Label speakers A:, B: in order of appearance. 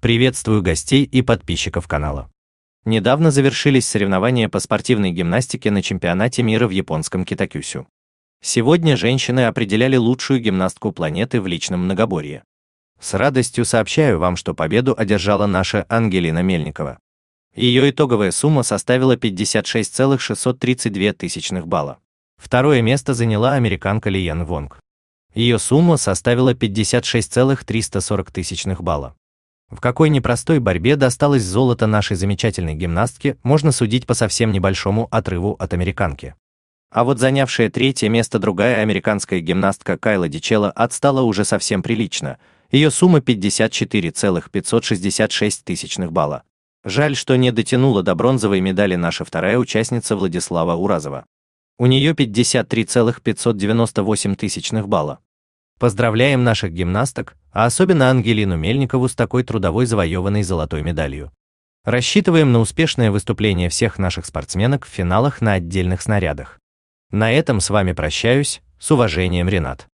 A: Приветствую гостей и подписчиков канала. Недавно завершились соревнования по спортивной гимнастике на чемпионате мира в японском Китакюсю. Сегодня женщины определяли лучшую гимнастку планеты в личном многоборье. С радостью сообщаю вам, что победу одержала наша Ангелина Мельникова. Ее итоговая сумма составила 56,632 балла. Второе место заняла американка Лиен Вонг. Ее сумма составила 56,340 балла. В какой непростой борьбе досталось золото нашей замечательной гимнастке, можно судить по совсем небольшому отрыву от американки. А вот занявшая третье место другая американская гимнастка Кайла Дичела отстала уже совсем прилично, ее сумма 54,566 тысячных балла. Жаль, что не дотянула до бронзовой медали наша вторая участница Владислава Уразова. У нее 53,598 тысячных балла. Поздравляем наших гимнасток, а особенно Ангелину Мельникову с такой трудовой завоеванной золотой медалью. Рассчитываем на успешное выступление всех наших спортсменок в финалах на отдельных снарядах. На этом с вами прощаюсь, с уважением, Ренат.